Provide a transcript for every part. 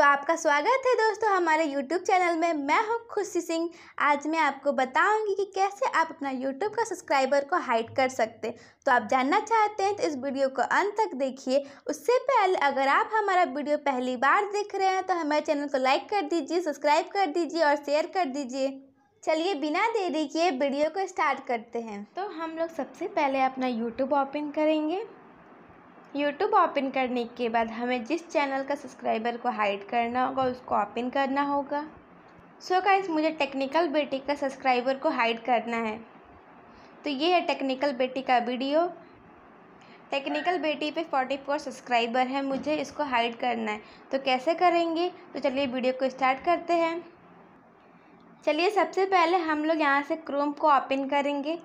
तो आपका स्वागत है दोस्तों हमारे YouTube चैनल में मैं हूँ खुशी सिंह आज मैं आपको बताऊंगी कि कैसे आप अपना YouTube का सब्सक्राइबर को हाइड कर सकते हैं तो आप जानना चाहते हैं तो इस वीडियो को अंत तक देखिए उससे पहले अगर आप हमारा वीडियो पहली बार देख रहे हैं तो हमारे चैनल को लाइक कर दीजिए सब्सक्राइब कर दीजिए और शेयर कर दीजिए चलिए बिना देरी किए वीडियो को स्टार्ट करते हैं तो हम लोग सबसे पहले अपना यूट्यूब ओपन करेंगे यूट्यूब ओपन करने के बाद हमें जिस चैनल का सब्सक्राइबर को हाइड करना होगा उसको ओपन करना होगा सो so गाइज मुझे टेक्निकल बेटी का सब्सक्राइबर को हाइड करना है तो ये है टेक्निकल बेटी का वीडियो टेक्निकल बेटी पे फोर्टी फोर सब्सक्राइबर है मुझे इसको हाइड करना है तो कैसे करेंगे तो चलिए वीडियो को स्टार्ट करते हैं चलिए सबसे पहले हम लोग यहाँ से क्रोम को ओपन करेंगे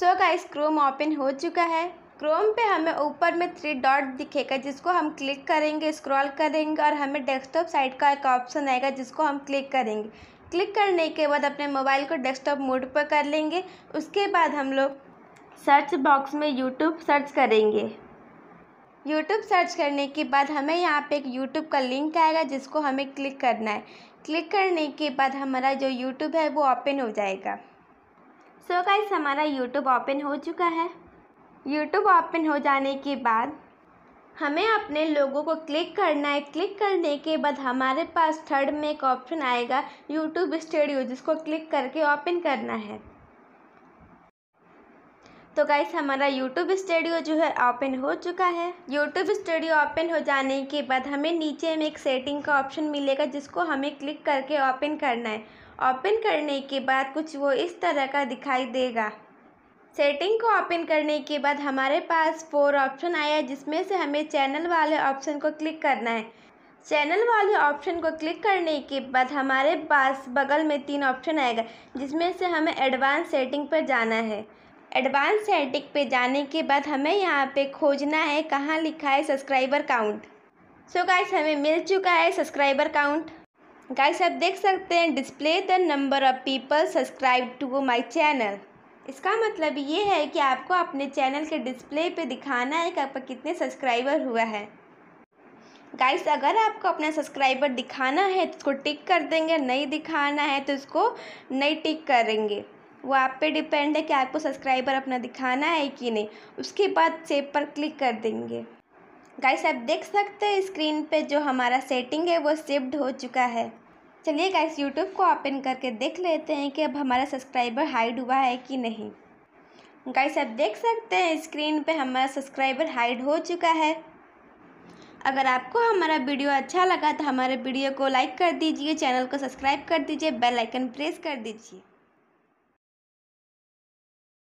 so so guys Chrome open हो चुका है क्रोम पे हमें ऊपर में थ्री डॉट दिखेगा जिसको हम क्लिक करेंगे स्क्रॉल करेंगे और हमें डेस्कटॉप साइड का एक ऑप्शन आएगा जिसको हम क्लिक करेंगे क्लिक करने के बाद अपने मोबाइल को डेस्कटॉप मोड पर कर लेंगे उसके बाद हम लोग सर्च बॉक्स में यूट्यूब सर्च करेंगे यूट्यूब सर्च करने के बाद हमें यहाँ पे एक यूट्यूब का लिंक आएगा जिसको हमें क्लिक करना है क्लिक करने के बाद हमारा जो यूट्यूब है वो ओपन हो जाएगा सो so गाइस हमारा यूट्यूब ओपन हो चुका है यूट्यूब ओपन हो जाने के बाद हमें अपने लोगों को क्लिक करना है क्लिक करने के बाद हमारे पास थर्ड में एक ऑप्शन आएगा यूट्यूब स्टूडियो जिसको क्लिक करके ओपन करना है तो गाइस हमारा यूट्यूब स्टूडियो जो है ओपन हो चुका है यूट्यूब स्टूडियो ओपन हो जाने के बाद हमें नीचे में एक सेटिंग का ऑप्शन मिलेगा जिसको हमें क्लिक करके ओपन करना है ओपन करने के बाद कुछ वो इस तरह का दिखाई देगा सेटिंग को ओपन करने के बाद हमारे पास फोर ऑप्शन आया जिसमें से हमें चैनल वाले ऑप्शन को क्लिक करना है चैनल वाले ऑप्शन को क्लिक करने के बाद हमारे पास बगल में तीन ऑप्शन आएगा जिसमें से हमें एडवांस सेटिंग पर जाना है एडवांस सेटिंग पे जाने के बाद हमें यहाँ पे खोजना है कहाँ लिखा है सब्सक्राइबर काउंट सो गाइस हमें मिल चुका है सब्सक्राइबर काउंट गाइस आप देख सकते हैं display the number of people subscribe to my channel इसका मतलब ये है कि आपको अपने चैनल के डिस्प्ले पे दिखाना है कि आपका कितने सब्सक्राइबर हुआ है गाइस अगर आपको अपना सब्सक्राइबर दिखाना है तो उसको टिक कर देंगे नहीं दिखाना है तो उसको नहीं टिक करेंगे वो आप पे डिपेंड है कि आपको सब्सक्राइबर अपना दिखाना है कि नहीं उसके बाद सेव पर क्लिक कर देंगे गाइस आप देख सकते हैं स्क्रीन पे जो हमारा सेटिंग है वो सेव्ड हो चुका है चलिए गाइस यूट्यूब को ओपन करके देख लेते हैं कि अब हमारा सब्सक्राइबर हाइड हुआ है कि नहीं गाइस आप देख सकते हैं स्क्रीन पे हमारा सब्सक्राइबर हाइड हो चुका है अगर आपको हमारा वीडियो अच्छा लगा तो हमारे वीडियो को लाइक कर दीजिए चैनल को सब्सक्राइब कर दीजिए बेल आइकन प्रेस कर दीजिए